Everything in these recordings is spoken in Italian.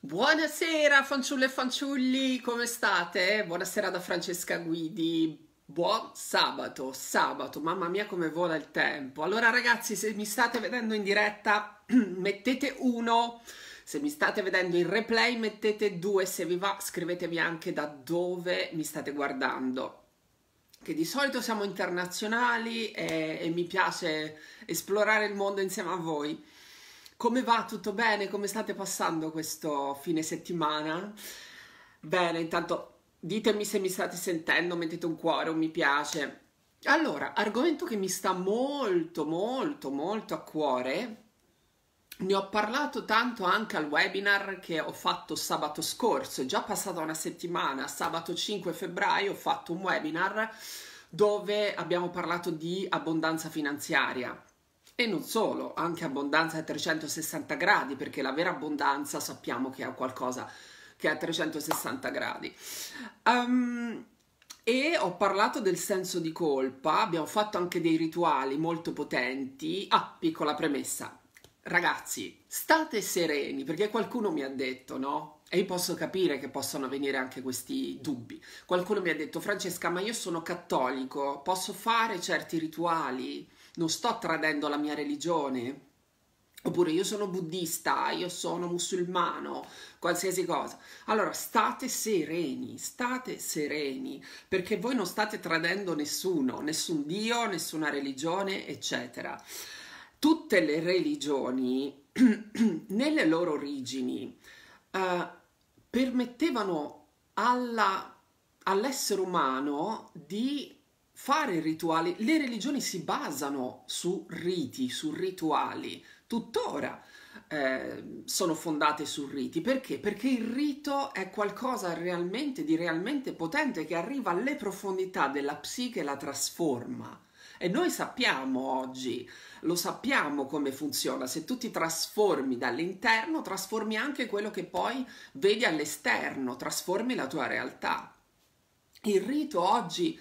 Buonasera fanciulle e fanciulli, come state? Buonasera da Francesca Guidi, buon sabato, sabato, mamma mia come vola il tempo. Allora ragazzi se mi state vedendo in diretta mettete uno, se mi state vedendo in replay mettete due, se vi va scrivetemi anche da dove mi state guardando che di solito siamo internazionali e, eh, e mi piace esplorare il mondo insieme a voi. Come va? Tutto bene? Come state passando questo fine settimana? Bene, intanto ditemi se mi state sentendo, mettete un cuore, un mi piace. Allora, argomento che mi sta molto, molto, molto a cuore. Ne ho parlato tanto anche al webinar che ho fatto sabato scorso, è già passata una settimana, sabato 5 febbraio ho fatto un webinar dove abbiamo parlato di abbondanza finanziaria e non solo, anche abbondanza a 360 gradi, perché la vera abbondanza sappiamo che è qualcosa che è a 360 gradi. Um, e ho parlato del senso di colpa, abbiamo fatto anche dei rituali molto potenti. Ah, piccola premessa. Ragazzi, state sereni perché qualcuno mi ha detto, no? E io posso capire che possono venire anche questi dubbi. Qualcuno mi ha detto, Francesca, ma io sono cattolico, posso fare certi rituali? non sto tradendo la mia religione, oppure io sono buddista, io sono musulmano, qualsiasi cosa. Allora state sereni, state sereni, perché voi non state tradendo nessuno, nessun dio, nessuna religione, eccetera. Tutte le religioni, nelle loro origini, eh, permettevano alla, all'essere umano di fare rituali, le religioni si basano su riti, su rituali, tuttora eh, sono fondate su riti, perché? Perché il rito è qualcosa realmente di realmente potente che arriva alle profondità della psiche e la trasforma. E noi sappiamo oggi, lo sappiamo come funziona, se tu ti trasformi dall'interno, trasformi anche quello che poi vedi all'esterno, trasformi la tua realtà. Il rito oggi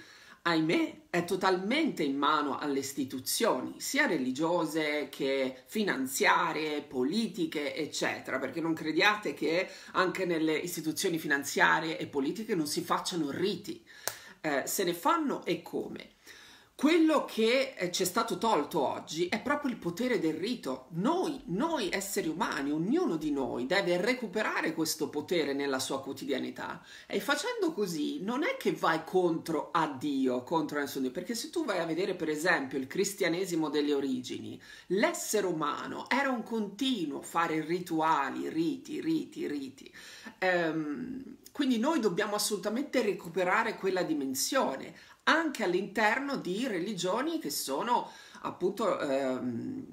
ahimè, è totalmente in mano alle istituzioni, sia religiose che finanziarie, politiche, eccetera, perché non crediate che anche nelle istituzioni finanziarie e politiche non si facciano riti, eh, se ne fanno e come. Quello che eh, ci è stato tolto oggi è proprio il potere del rito. Noi, noi esseri umani, ognuno di noi deve recuperare questo potere nella sua quotidianità. E facendo così non è che vai contro a Dio, contro nessun Dio, perché se tu vai a vedere per esempio il cristianesimo delle origini, l'essere umano era un continuo fare rituali, riti, riti, riti. Ehm, quindi noi dobbiamo assolutamente recuperare quella dimensione anche all'interno di religioni che sono appunto ehm,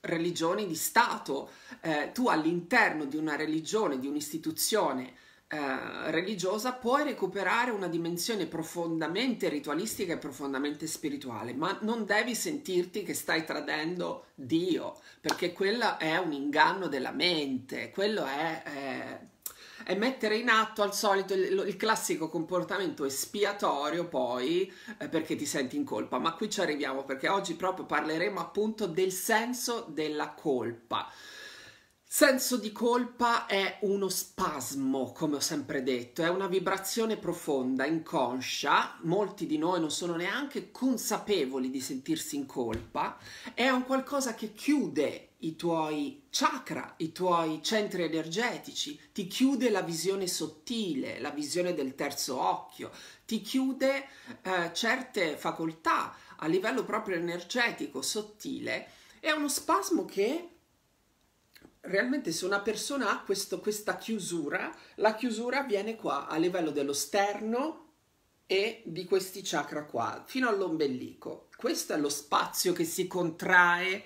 religioni di Stato. Eh, tu all'interno di una religione, di un'istituzione eh, religiosa puoi recuperare una dimensione profondamente ritualistica e profondamente spirituale, ma non devi sentirti che stai tradendo Dio, perché quello è un inganno della mente, quello è... Eh, è mettere in atto al solito il, il classico comportamento espiatorio poi eh, perché ti senti in colpa, ma qui ci arriviamo perché oggi proprio parleremo appunto del senso della colpa. Senso di colpa è uno spasmo, come ho sempre detto, è una vibrazione profonda, inconscia, molti di noi non sono neanche consapevoli di sentirsi in colpa, è un qualcosa che chiude i tuoi chakra, i tuoi centri energetici, ti chiude la visione sottile, la visione del terzo occhio, ti chiude eh, certe facoltà a livello proprio energetico, sottile, è uno spasmo che realmente se una persona ha questo, questa chiusura, la chiusura viene qua a livello dello sterno e di questi chakra qua, fino all'ombelico. Questo è lo spazio che si contrae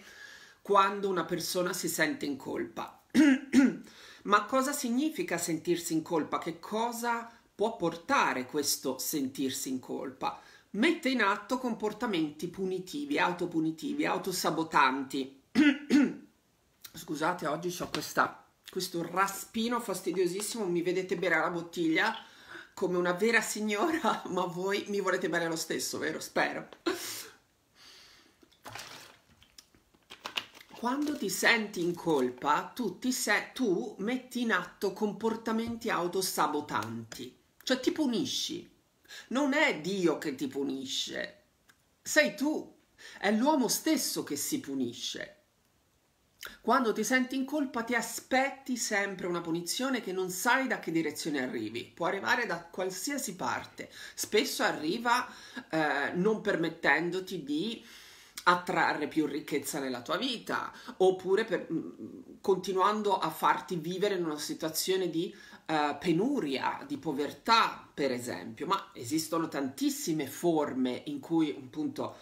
quando una persona si sente in colpa. Ma cosa significa sentirsi in colpa? Che cosa può portare questo sentirsi in colpa? Mette in atto comportamenti punitivi, autopunitivi, autosabotanti. Scusate, oggi ho questa, questo raspino fastidiosissimo, mi vedete bere la bottiglia come una vera signora, ma voi mi volete bere lo stesso, vero? Spero. Quando ti senti in colpa, tu, se tu metti in atto comportamenti autosabotanti, cioè ti punisci. Non è Dio che ti punisce, sei tu, è l'uomo stesso che si punisce. Quando ti senti in colpa ti aspetti sempre una punizione che non sai da che direzione arrivi, può arrivare da qualsiasi parte, spesso arriva eh, non permettendoti di attrarre più ricchezza nella tua vita oppure per, mh, mm, continuando a farti vivere in una situazione di uh, penuria, di povertà per esempio, ma esistono tantissime forme in cui appunto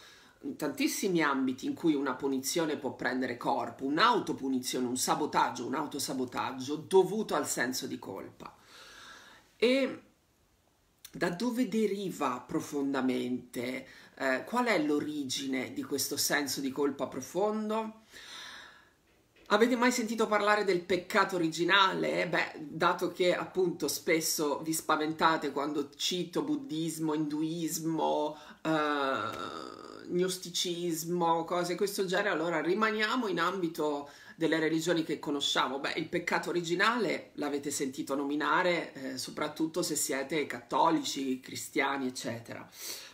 tantissimi ambiti in cui una punizione può prendere corpo, un'autopunizione, un sabotaggio, un autosabotaggio dovuto al senso di colpa. E da dove deriva profondamente? Eh, qual è l'origine di questo senso di colpa profondo? Avete mai sentito parlare del peccato originale? Eh, beh, dato che appunto spesso vi spaventate quando cito buddismo, induismo, eh, gnosticismo, cose di questo genere, allora rimaniamo in ambito delle religioni che conosciamo. Beh, il peccato originale l'avete sentito nominare, eh, soprattutto se siete cattolici, cristiani, eccetera.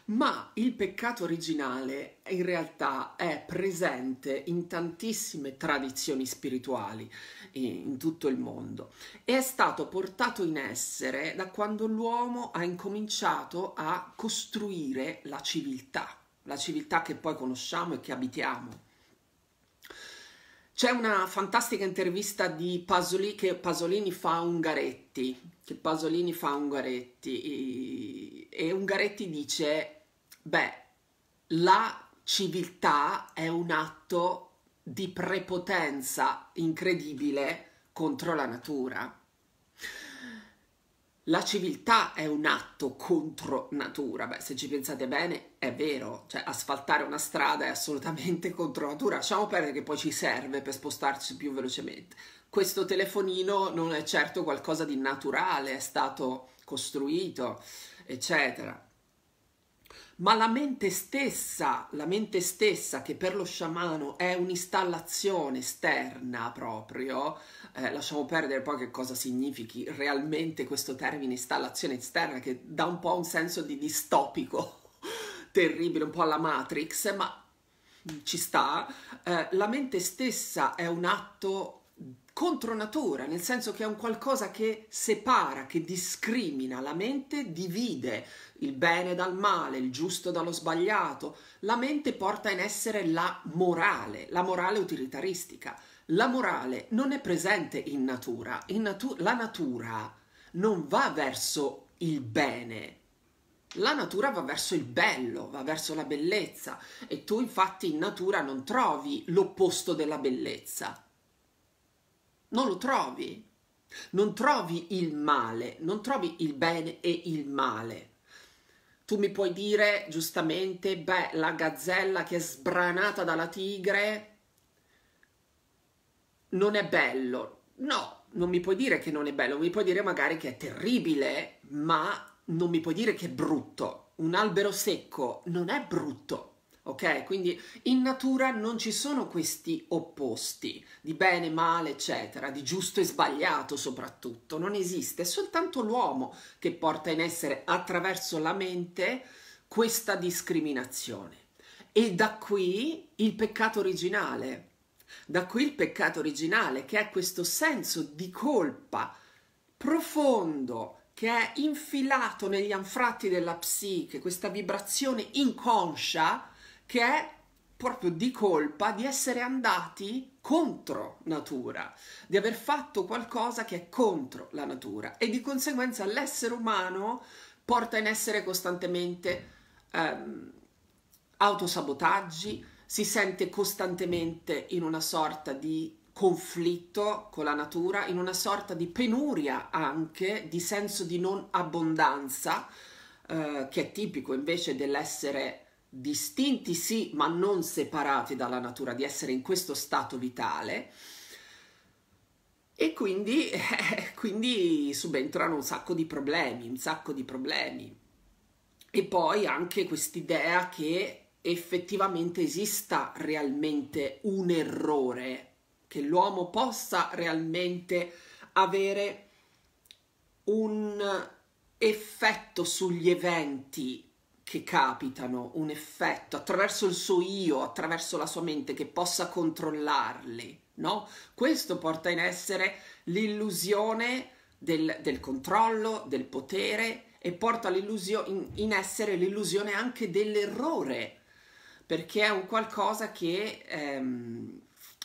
Ma il peccato originale in realtà è presente in tantissime tradizioni spirituali in tutto il mondo e è stato portato in essere da quando l'uomo ha incominciato a costruire la civiltà la civiltà che poi conosciamo e che abitiamo. C'è una fantastica intervista di Pasolini che Pasolini fa a Ungaretti, che Pasolini fa a Ungaretti e Ungaretti dice, beh, la civiltà è un atto di prepotenza incredibile contro la natura la civiltà è un atto contro natura. Beh, se ci pensate bene, è vero, cioè asfaltare una strada è assolutamente contro natura. Lasciamo perdere che poi ci serve per spostarci più velocemente. Questo telefonino non è certo qualcosa di naturale, è stato costruito, eccetera ma la mente stessa, la mente stessa che per lo sciamano è un'installazione esterna proprio, eh, lasciamo perdere poi che cosa significhi realmente questo termine installazione esterna che dà un po' un senso di distopico, terribile, un po' alla Matrix, ma ci sta, eh, la mente stessa è un atto contro natura, nel senso che è un qualcosa che separa, che discrimina la mente, divide il bene dal male, il giusto dallo sbagliato. La mente porta in essere la morale, la morale utilitaristica. La morale non è presente in natura, in natu- la natura non va verso il bene, la natura va verso il bello, va verso la bellezza e tu infatti in natura non trovi l'opposto della bellezza non lo trovi. Non trovi il male, non trovi il bene e il male. Tu mi puoi dire giustamente, beh, la gazzella che è sbranata dalla tigre non è bello. No, non mi puoi dire che non è bello, mi puoi dire magari che è terribile, ma non mi puoi dire che è brutto. Un albero secco non è brutto, Ok? Quindi in natura non ci sono questi opposti di bene, male, eccetera, di giusto e sbagliato soprattutto, non esiste, è soltanto l'uomo che porta in essere attraverso la mente questa discriminazione. E da qui il peccato originale, da qui il peccato originale che è questo senso di colpa profondo che è infilato negli anfratti della psiche, questa vibrazione inconscia che è proprio di colpa di essere andati contro natura, di aver fatto qualcosa che è contro la natura e di conseguenza l'essere umano porta in essere costantemente ehm, autosabotaggi, si sente costantemente in una sorta di conflitto con la natura, in una sorta di penuria anche, di senso di non abbondanza, eh, che è tipico invece dell'essere distinti sì, ma non separati dalla natura, di essere in questo stato vitale. E quindi, eh, quindi subentrano un sacco di problemi, un sacco di problemi. E poi anche quest'idea che effettivamente esista realmente un errore, che l'uomo possa realmente avere un effetto sugli eventi che capitano un effetto attraverso il suo io, attraverso la sua mente che possa controllarli, no? Questo porta in essere l'illusione del, del controllo, del potere e porta in, in essere l'illusione anche dell'errore, perché è un qualcosa che ehm,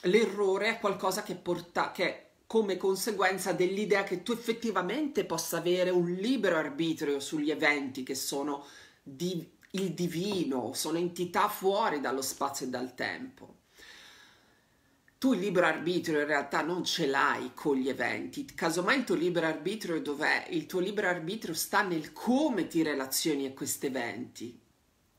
l'errore è qualcosa che porta che è come conseguenza dell'idea che tu effettivamente possa avere un libero arbitrio sugli eventi che sono di, il divino, sono entità fuori dallo spazio e dal tempo. Tu il libero arbitrio in realtà non ce l'hai con gli eventi, casomai il tuo libero arbitrio dov'è? Il tuo libero arbitrio sta nel come ti relazioni a questi eventi.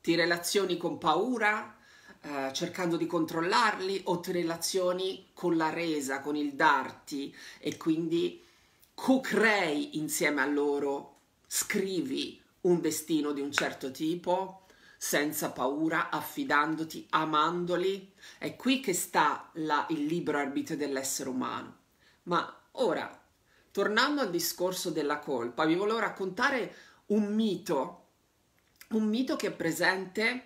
Ti relazioni con paura, Uh, cercando di controllarli o ti relazioni con la resa, con il darti e quindi co-crei insieme a loro, scrivi, un destino di un certo tipo, senza paura, affidandoti, amandoli. È qui che sta la, il libero arbitrio dell'essere umano. Ma ora, tornando al discorso della colpa, vi volevo raccontare un mito, un mito che è presente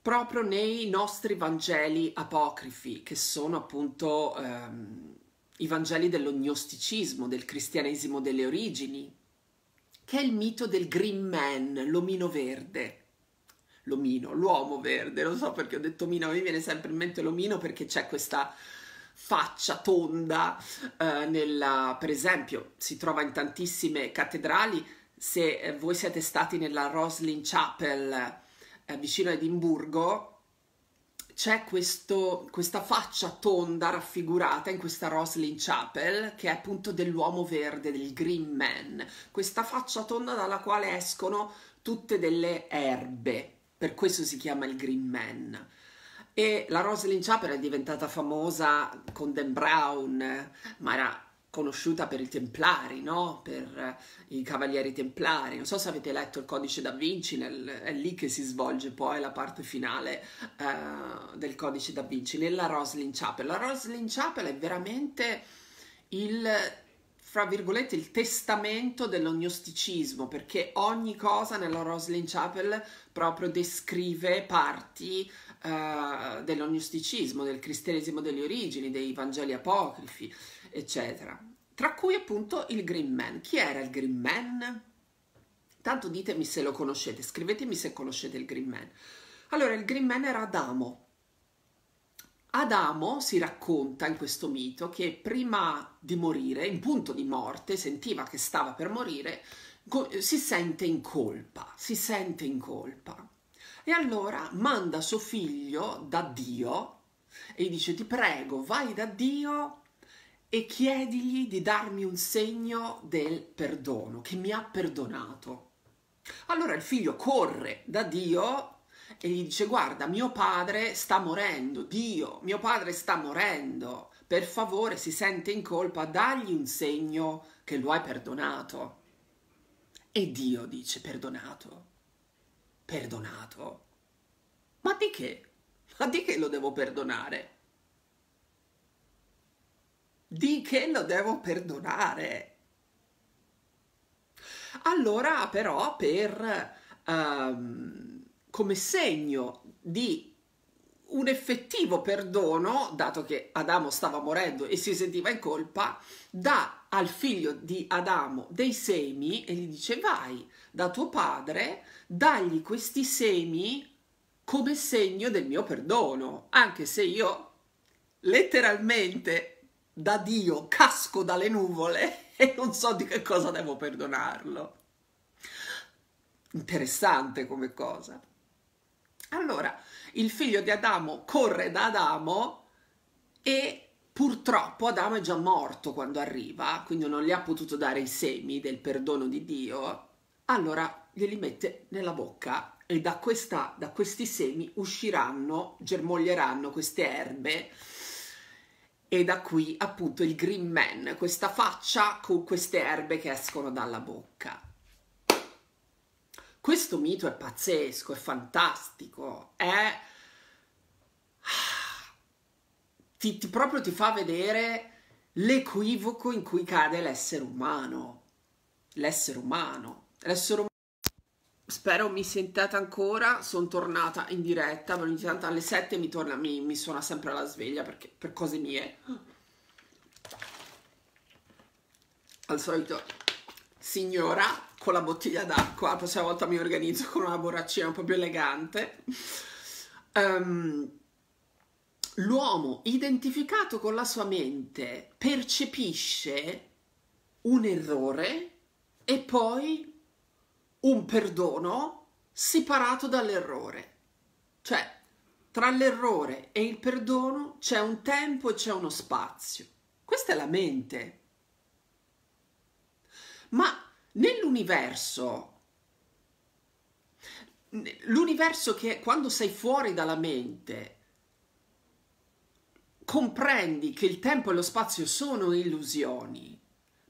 proprio nei nostri Vangeli apocrifi, che sono appunto ehm, i Vangeli dello gnosticismo, del cristianesimo delle origini, che è il mito del Green Man, l'omino verde. L'omino, l'uomo verde, lo so perché ho detto omino, mi viene sempre in mente l'omino perché c'è questa faccia tonda, eh, nella, per esempio si trova in tantissime cattedrali, se eh, voi siete stati nella Roslin Chapel eh, vicino a Edimburgo, c'è questo, questa faccia tonda raffigurata in questa Roslyn Chapel che è appunto dell'uomo verde, del Green Man, questa faccia tonda dalla quale escono tutte delle erbe, per questo si chiama il Green Man. E la Rosalind Chapel è diventata famosa con Dan Brown, ma era conosciuta per i Templari, no? per eh, i Cavalieri Templari. Non so se avete letto il Codice da Vinci, nel, è lì che si svolge poi la parte finale uh, del Codice da Vinci, nella Roslin Chapel. La Roslin Chapel è veramente il, fra virgolette, il testamento dell'ognosticismo, perché ogni cosa nella Roslin Chapel proprio descrive parti uh, dell'ognosticismo, del cristianesimo delle origini, dei Vangeli apocrifi eccetera. Tra cui appunto il Green Man. Chi era il Green Man? Tanto ditemi se lo conoscete, scrivetemi se conoscete il Green Man. Allora, il Green Man era Adamo. Adamo si racconta in questo mito che prima di morire, in punto di morte, sentiva che stava per morire, si sente in colpa, si sente in colpa. E allora manda suo figlio da Dio e gli dice ti prego vai da Dio e chiedigli di darmi un segno del perdono, che mi ha perdonato. Allora il figlio corre da Dio e gli dice guarda mio padre sta morendo, Dio, mio padre sta morendo, per favore si sente in colpa, dagli un segno che lo hai perdonato. E Dio dice perdonato, perdonato. Ma di che? Ma di che lo devo perdonare? di che lo devo perdonare. Allora, però, per um, come segno di un effettivo perdono, dato che Adamo stava morendo e si sentiva in colpa, dà al figlio di Adamo dei semi e gli dice vai da tuo padre, dagli questi semi come segno del mio perdono, anche se io letteralmente da Dio casco dalle nuvole e non so di che cosa devo perdonarlo. Interessante come cosa. Allora, il figlio di Adamo corre da Adamo e purtroppo Adamo è già morto quando arriva, quindi non gli ha potuto dare i semi del perdono di Dio. Allora glieli mette nella bocca e da, questa, da questi semi usciranno, germoglieranno queste erbe e da qui appunto il Green Man, questa faccia con queste erbe che escono dalla bocca. Questo mito è pazzesco, è fantastico, è... Ti, ti proprio ti fa vedere l'equivoco in cui cade l'essere umano. L'essere umano. L'essere umano Spero mi sentiate ancora, sono tornata in diretta, ma ogni tanto alle 7 mi, torna, mi, mi suona sempre la sveglia perché, per cose mie. Al solito, signora, con la bottiglia d'acqua, la prossima volta mi organizzo con una borraccina un po' più elegante. Um, l'uomo identificato con la sua mente percepisce un errore e poi un perdono separato dall'errore. Cioè, tra l'errore e il perdono c'è un tempo e c'è uno spazio. Questa è la mente. Ma nell'universo, l'universo che quando sei fuori dalla mente comprendi che il tempo e lo spazio sono illusioni,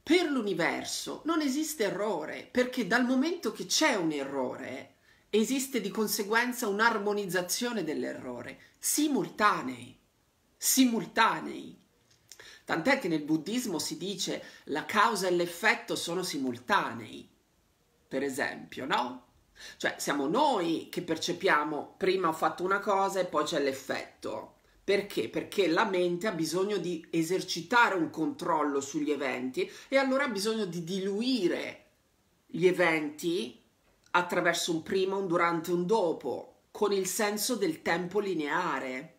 per l'universo non esiste errore, perché dal momento che c'è un errore, esiste di conseguenza un'armonizzazione dell'errore, simultanei, simultanei. Tant'è che nel buddismo si dice la causa e l'effetto sono simultanei, per esempio, no? Cioè siamo noi che percepiamo prima ho fatto una cosa e poi c'è l'effetto. Perché? Perché la mente ha bisogno di esercitare un controllo sugli eventi e allora ha bisogno di diluire gli eventi attraverso un prima, un durante, un dopo, con il senso del tempo lineare.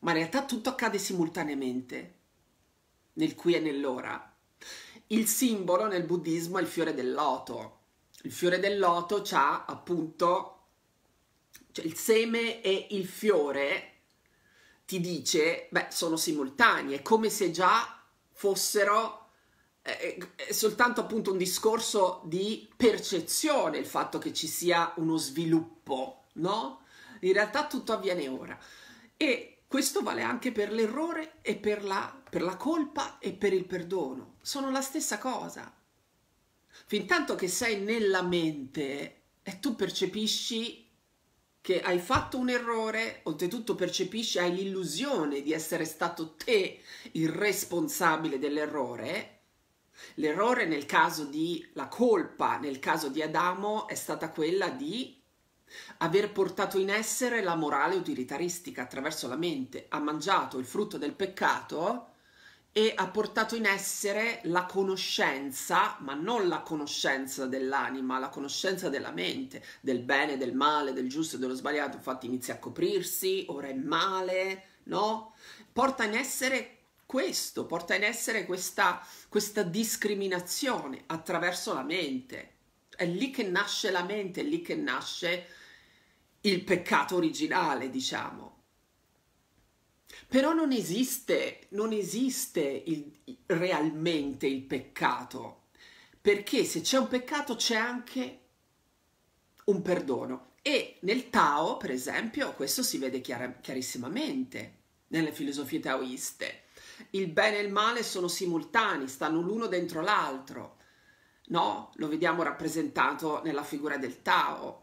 Ma in realtà tutto accade simultaneamente, nel qui e nell'ora. Il simbolo nel buddismo è il fiore del loto. Il fiore del loto ha appunto cioè il seme e il fiore ti dice, beh, sono simultanee, come se già fossero eh, eh soltanto appunto un discorso di percezione, il fatto che ci sia uno sviluppo, no? In realtà tutto avviene ora. E questo vale anche per l'errore e per la, per la colpa e per il perdono. Sono la stessa cosa. Fintanto che sei nella mente e eh, tu percepisci che hai fatto un errore, oltretutto percepisci, hai l'illusione di essere stato te il responsabile dell'errore. L'errore nel caso di la colpa, nel caso di Adamo, è stata quella di aver portato in essere la morale utilitaristica attraverso la mente, ha mangiato il frutto del peccato e ha portato in essere la conoscenza, ma non la conoscenza dell'anima, la conoscenza della mente, del bene, del male, del giusto e dello sbagliato. Infatti inizia a coprirsi, ora è male, no? Porta in essere questo, porta in essere questa, questa discriminazione attraverso la mente. È lì che nasce la mente, è lì che nasce il peccato originale, diciamo. Però non esiste, non esiste il, realmente il peccato, perché se c'è un peccato c'è anche un perdono. E nel Tao, per esempio, questo si vede chiar- chiarissimamente nelle filosofie taoiste. Il bene e il male sono simultanei, stanno l'uno dentro l'altro. No? Lo vediamo rappresentato nella figura del Tao,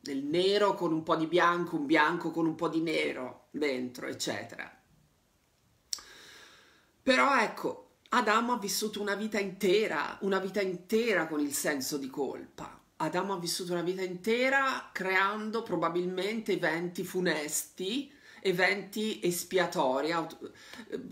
del nero con un po' di bianco, un bianco con un po' di nero dentro, eccetera. Però ecco, Adamo ha vissuto una vita intera, una vita intera con il senso di colpa. Adamo ha vissuto una vita intera creando probabilmente eventi funesti, eventi espiatori, auto,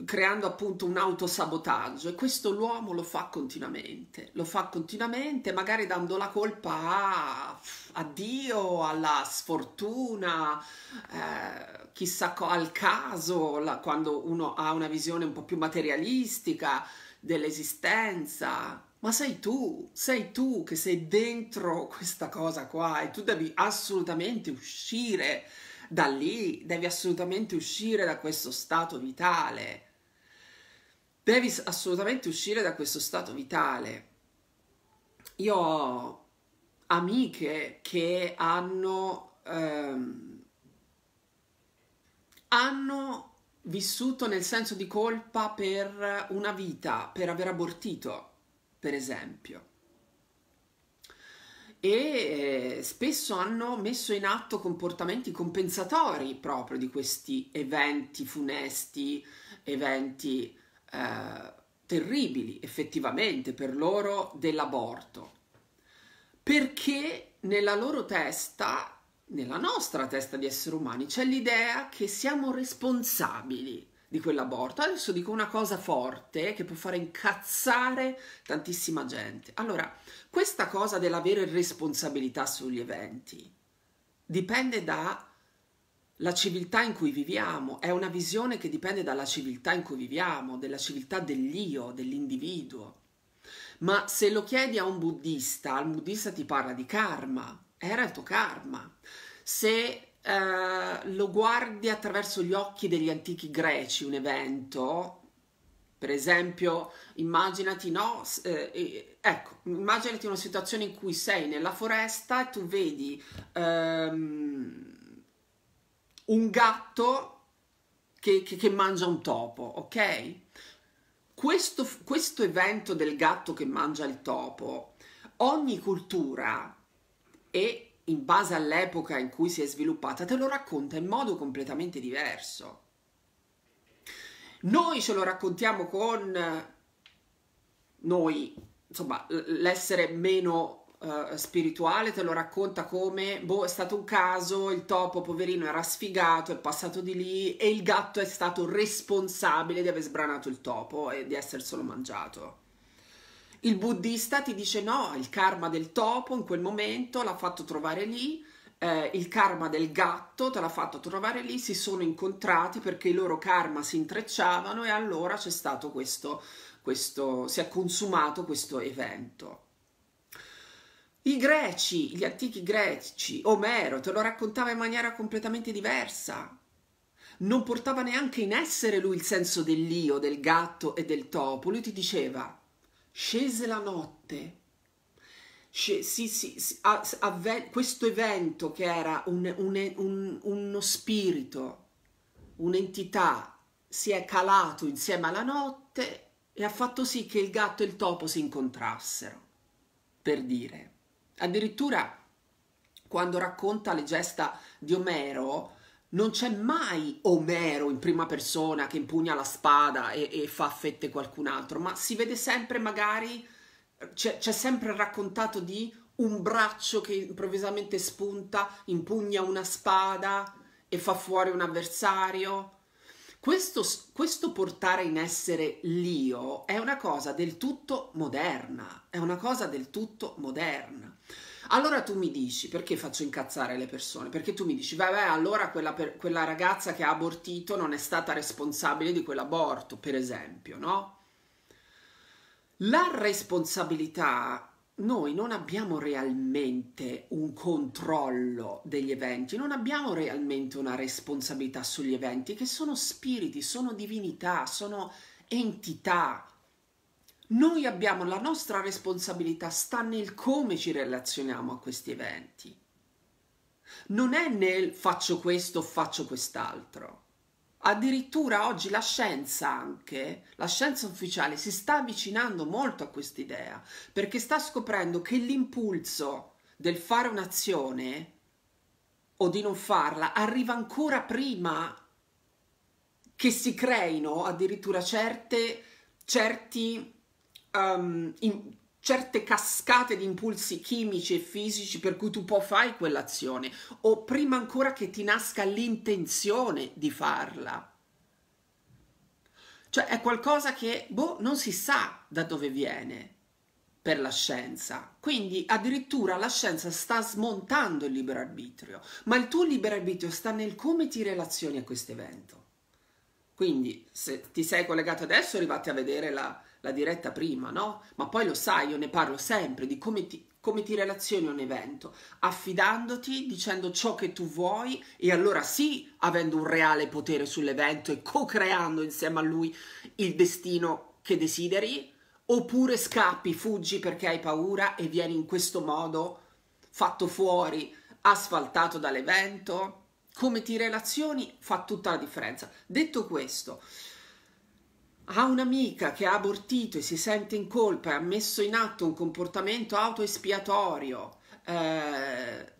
creando appunto un autosabotaggio e questo l'uomo lo fa continuamente, lo fa continuamente magari dando la colpa a, a Dio, alla sfortuna, eh, chissà al caso, la, quando uno ha una visione un po' più materialistica dell'esistenza, ma sei tu, sei tu che sei dentro questa cosa qua e tu devi assolutamente uscire da lì, devi assolutamente uscire da questo stato vitale. Devi assolutamente uscire da questo stato vitale. Io ho amiche che hanno ehm, hanno vissuto nel senso di colpa per una vita, per aver abortito, per esempio. E eh, spesso hanno messo in atto comportamenti compensatori proprio di questi eventi funesti, eventi eh, terribili effettivamente per loro dell'aborto, perché nella loro testa nella nostra testa di esseri umani c'è l'idea che siamo responsabili di quell'aborto. Adesso dico una cosa forte che può fare incazzare tantissima gente. Allora, questa cosa dell'avere responsabilità sugli eventi dipende dalla civiltà in cui viviamo, è una visione che dipende dalla civiltà in cui viviamo, della civiltà dell'io, dell'individuo. Ma se lo chiedi a un buddista, il buddista ti parla di karma, era il tuo karma. Se eh, lo guardi attraverso gli occhi degli antichi greci un evento, per esempio, immaginati, no, eh, ecco, immaginati una situazione in cui sei nella foresta e tu vedi ehm, un gatto che, che, che, mangia un topo, ok? Questo, questo evento del gatto che mangia il topo, ogni cultura e in base all'epoca in cui si è sviluppata te lo racconta in modo completamente diverso. Noi ce lo raccontiamo con noi, insomma, l'essere meno uh, spirituale te lo racconta come, boh, è stato un caso, il topo poverino era sfigato, è passato di lì e il gatto è stato responsabile di aver sbranato il topo e di esserselo mangiato. Il buddista ti dice no, il karma del topo in quel momento l'ha fatto trovare lì, eh, il karma del gatto te l'ha fatto trovare lì, si sono incontrati perché i loro karma si intrecciavano e allora c'è stato questo, questo si è consumato questo evento. I greci, gli antichi greci, Omero te lo raccontava in maniera completamente diversa. Non portava neanche in essere lui il senso dell'io, del gatto e del topo. Lui ti diceva, scese la notte, Sc- sì, sì, sì, a- avven- questo evento che era un, un, un, uno spirito, un'entità, si è calato insieme alla notte e ha fatto sì che il gatto e il topo si incontrassero, per dire. Addirittura quando racconta le gesta di Omero, non c'è mai Omero in prima persona che impugna la spada e, e fa fette qualcun altro, ma si vede sempre magari, c'è, c'è sempre raccontato di un braccio che improvvisamente spunta, impugna una spada e fa fuori un avversario. Questo, questo, portare in essere l'io è una cosa del tutto moderna, è una cosa del tutto moderna. Allora tu mi dici, perché faccio incazzare le persone? Perché tu mi dici, vabbè, allora quella, per, quella ragazza che ha abortito non è stata responsabile di quell'aborto, per esempio, no? La responsabilità, noi non abbiamo realmente un controllo degli eventi, non abbiamo realmente una responsabilità sugli eventi, che sono spiriti, sono divinità, sono entità noi abbiamo la nostra responsabilità, sta nel come ci relazioniamo a questi eventi. Non è nel faccio questo, faccio quest'altro. Addirittura oggi la scienza anche, la scienza ufficiale si sta avvicinando molto a quest'idea, perché sta scoprendo che l'impulso del fare un'azione o di non farla arriva ancora prima che si creino addirittura certe, certi um, in, certe cascate di impulsi chimici e fisici per cui tu poi fai quell'azione o prima ancora che ti nasca l'intenzione di farla. Cioè è qualcosa che, boh, non si sa da dove viene per la scienza. Quindi addirittura la scienza sta smontando il libero arbitrio, ma il tuo libero arbitrio sta nel come ti relazioni a questo evento. Quindi se ti sei collegato adesso arrivate a vedere la, la diretta prima, no? Ma poi lo sai, io ne parlo sempre di come ti, come ti relazioni a un evento, affidandoti, dicendo ciò che tu vuoi e allora sì, avendo un reale potere sull'evento e co-creando insieme a lui il destino che desideri, oppure scappi, fuggi perché hai paura e vieni in questo modo fatto fuori, asfaltato dall'evento. Come ti relazioni fa tutta la differenza. Detto questo, ha un'amica che ha abortito e si sente in colpa e ha messo in atto un comportamento autoespiatorio, eh,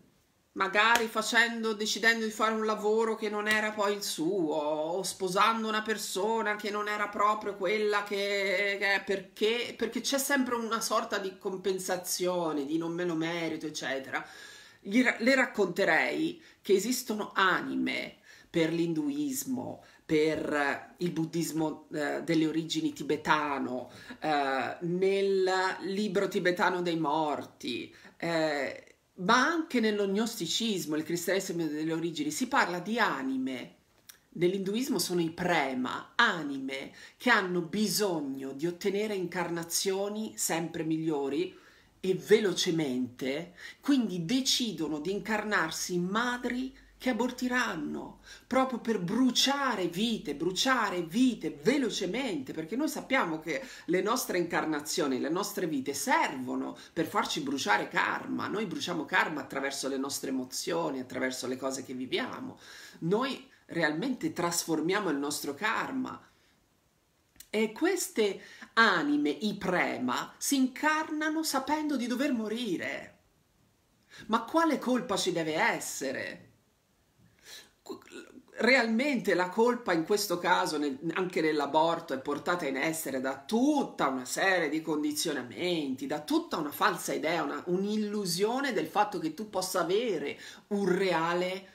magari facendo, decidendo di fare un lavoro che non era poi il suo, o sposando una persona che non era proprio quella che, che perché, perché c'è sempre una sorta di compensazione, di non me lo merito, eccetera. Gli, le racconterei che esistono anime per l'induismo, per eh, il buddismo eh, delle origini tibetano, eh, nel libro tibetano dei morti, eh, ma anche nello gnosticismo, il cristianesimo delle origini, si parla di anime. Nell'induismo sono i prema, anime, che hanno bisogno di ottenere incarnazioni sempre migliori, e velocemente, quindi decidono di incarnarsi in madri che abortiranno proprio per bruciare vite, bruciare vite velocemente, perché noi sappiamo che le nostre incarnazioni, le nostre vite servono per farci bruciare karma, noi bruciamo karma attraverso le nostre emozioni, attraverso le cose che viviamo, noi realmente trasformiamo il nostro karma. E queste anime, i prema, si incarnano sapendo di dover morire. Ma quale colpa ci deve essere? realmente la colpa in questo caso nel, anche nell'aborto è portata in essere da tutta una serie di condizionamenti, da tutta una falsa idea, una, un'illusione del fatto che tu possa avere un reale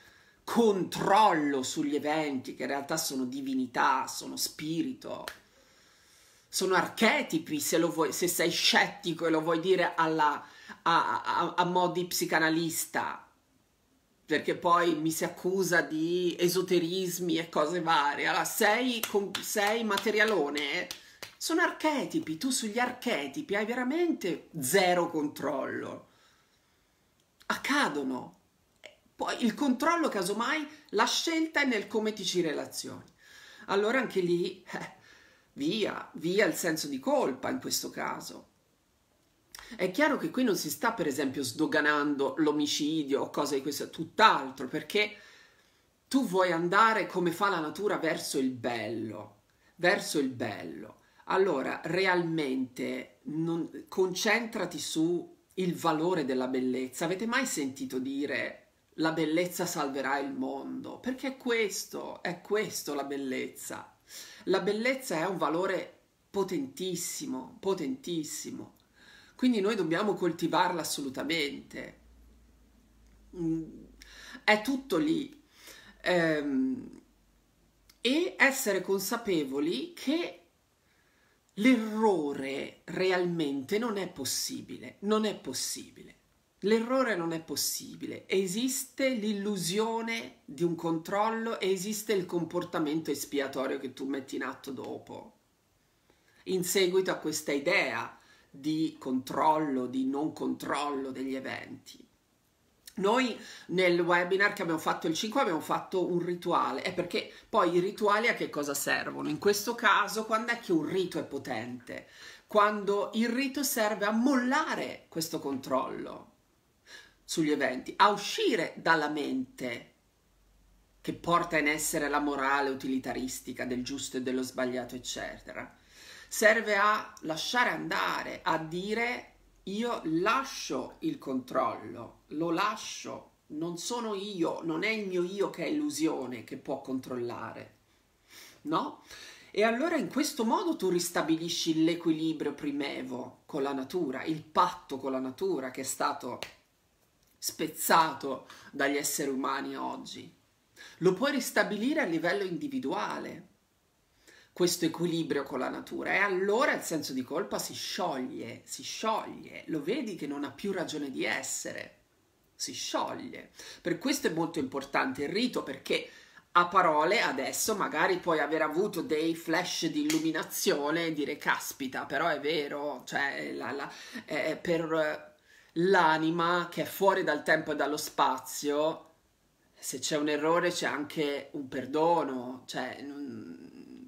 controllo sugli eventi che in realtà sono divinità, sono spirito, sono archetipi se, vuoi, se sei scettico e lo vuoi dire alla, a, a, a modi psicanalista perché poi mi si accusa di esoterismi e cose varie. Allora, sei, con, sei materialone, sono archetipi, tu sugli archetipi hai veramente zero controllo. Accadono. Poi il controllo, casomai, la scelta è nel come ti ci relazioni. Allora anche lì, eh, via, via il senso di colpa in questo caso. È chiaro che qui non si sta, per esempio, sdoganando l'omicidio o cose di questo, tutt'altro, perché tu vuoi andare come fa la natura verso il bello, verso il bello. Allora, realmente non, concentrati su il valore della bellezza. Avete mai sentito dire la bellezza salverà il mondo? Perché è questo, è questo la bellezza. La bellezza è un valore potentissimo, potentissimo. Quindi noi dobbiamo coltivarla assolutamente. Mm, è tutto lì. Ehm, e essere consapevoli che l'errore realmente non è possibile, non è possibile. L'errore non è possibile, esiste l'illusione di un controllo e esiste il comportamento espiatorio che tu metti in atto dopo, in seguito a questa idea di controllo, di non controllo degli eventi. Noi nel webinar che abbiamo fatto il 5 abbiamo fatto un rituale, è perché poi i rituali a che cosa servono? In questo caso quando è che un rito è potente? Quando il rito serve a mollare questo controllo sugli eventi, a uscire dalla mente che porta in essere la morale utilitaristica del giusto e dello sbagliato, eccetera serve a lasciare andare, a dire io lascio il controllo, lo lascio, non sono io, non è il mio io che è illusione che può controllare, no? E allora in questo modo tu ristabilisci l'equilibrio primevo con la natura, il patto con la natura che è stato spezzato dagli esseri umani oggi. Lo puoi ristabilire a livello individuale, questo equilibrio con la natura e allora il senso di colpa si scioglie, si scioglie, lo vedi che non ha più ragione di essere, si scioglie. Per questo è molto importante il rito perché a parole adesso magari puoi aver avuto dei flash di illuminazione e dire caspita, però è vero, cioè la, la, eh, per l'anima che è fuori dal tempo e dallo spazio, se c'è un errore c'è anche un perdono, cioè... Non,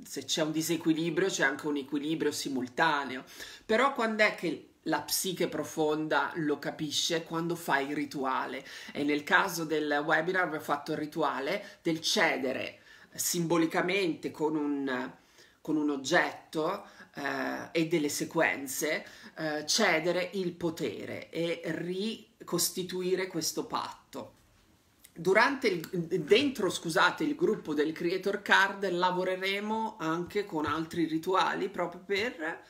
se c'è un disequilibrio c'è anche un equilibrio simultaneo, però quando è che la psiche profonda lo capisce quando fai il rituale e nel caso del webinar vi ho fatto il rituale del cedere simbolicamente con un, con un oggetto eh, e delle sequenze, eh, cedere il potere e ricostituire questo patto durante il, dentro scusate, il gruppo del Creator Card lavoreremo anche con altri rituali proprio per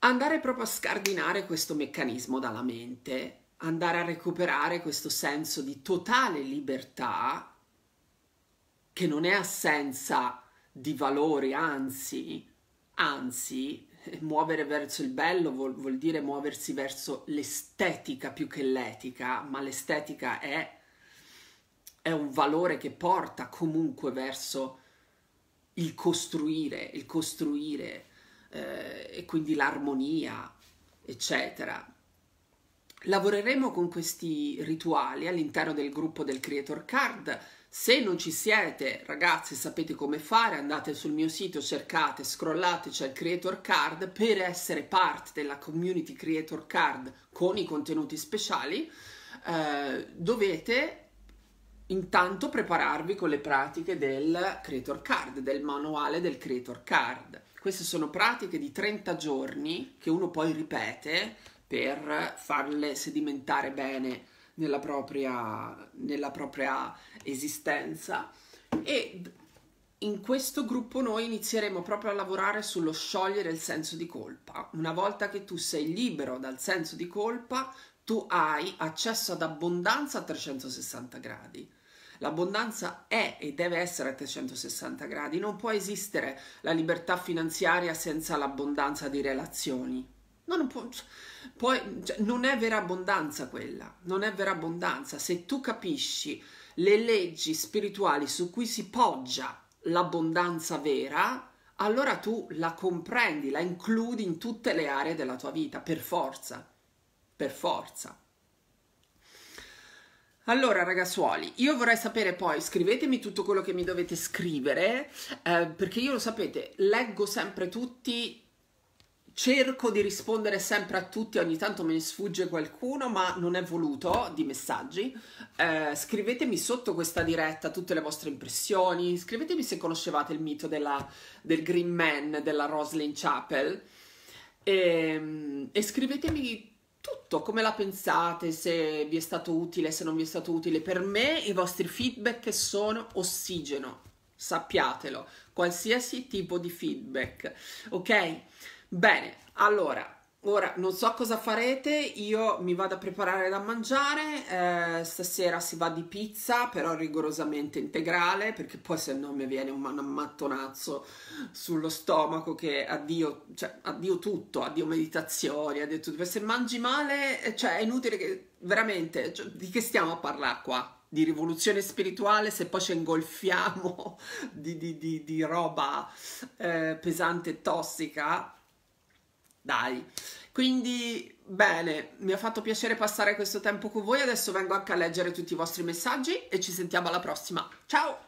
andare proprio a scardinare questo meccanismo dalla mente, andare a recuperare questo senso di totale libertà che non è assenza di valori, anzi, anzi, muovere verso il bello vuol, vuol dire muoversi verso l'estetica più che l'etica, ma l'estetica è è un valore che porta comunque verso il costruire, il costruire eh, e quindi l'armonia, eccetera. Lavoreremo con questi rituali all'interno del gruppo del Creator Card. Se non ci siete, ragazzi, sapete come fare, andate sul mio sito, cercate, scrollate, c'è il Creator Card per essere parte della Community Creator Card con i contenuti speciali. Eh, dovete Intanto prepararvi con le pratiche del Creator Card, del manuale del Creator Card. Queste sono pratiche di 30 giorni che uno poi ripete per farle sedimentare bene nella propria, nella propria esistenza. E in questo gruppo noi inizieremo proprio a lavorare sullo sciogliere il senso di colpa. Una volta che tu sei libero dal senso di colpa, tu hai accesso ad abbondanza a 360 gradi L'abbondanza è e deve essere a 360 gradi, non può esistere la libertà finanziaria senza l'abbondanza di relazioni. non, può, cioè, poi, cioè, non è vera abbondanza quella, non è vera abbondanza. Se tu capisci le leggi spirituali su cui si poggia l'abbondanza vera, allora tu la comprendi, la includi in tutte le aree della tua vita, per forza, per forza. Allora ragazzuoli, io vorrei sapere poi, scrivetemi tutto quello che mi dovete scrivere, eh, perché io lo sapete, leggo sempre tutti, cerco di rispondere sempre a tutti, ogni tanto me ne sfugge qualcuno, ma non è voluto di messaggi. Eh, scrivetemi sotto questa diretta tutte le vostre impressioni, scrivetemi se conoscevate il mito della, del Green Man, della Roslyn Chapel, e, ehm, e scrivetemi tutto, come la pensate, se vi è stato utile, se non vi è stato utile. Per me i vostri feedback sono ossigeno, sappiatelo, qualsiasi tipo di feedback, ok? Bene, allora Ora non so cosa farete, io mi vado a preparare da mangiare, eh, stasera si va di pizza, però rigorosamente integrale, perché poi se no mi viene un mattonazzo sullo stomaco che addio, cioè, addio tutto, addio meditazioni, addio tutto, perché se mangi male, eh, cioè è inutile che, veramente, cioè, di che stiamo a parlare qua? di rivoluzione spirituale se poi ci ingolfiamo di, di, di, di roba eh, pesante e tossica dai. Quindi, bene, mi ha fatto piacere passare questo tempo con voi. Adesso vengo anche a leggere tutti i vostri messaggi e ci sentiamo alla prossima. Ciao!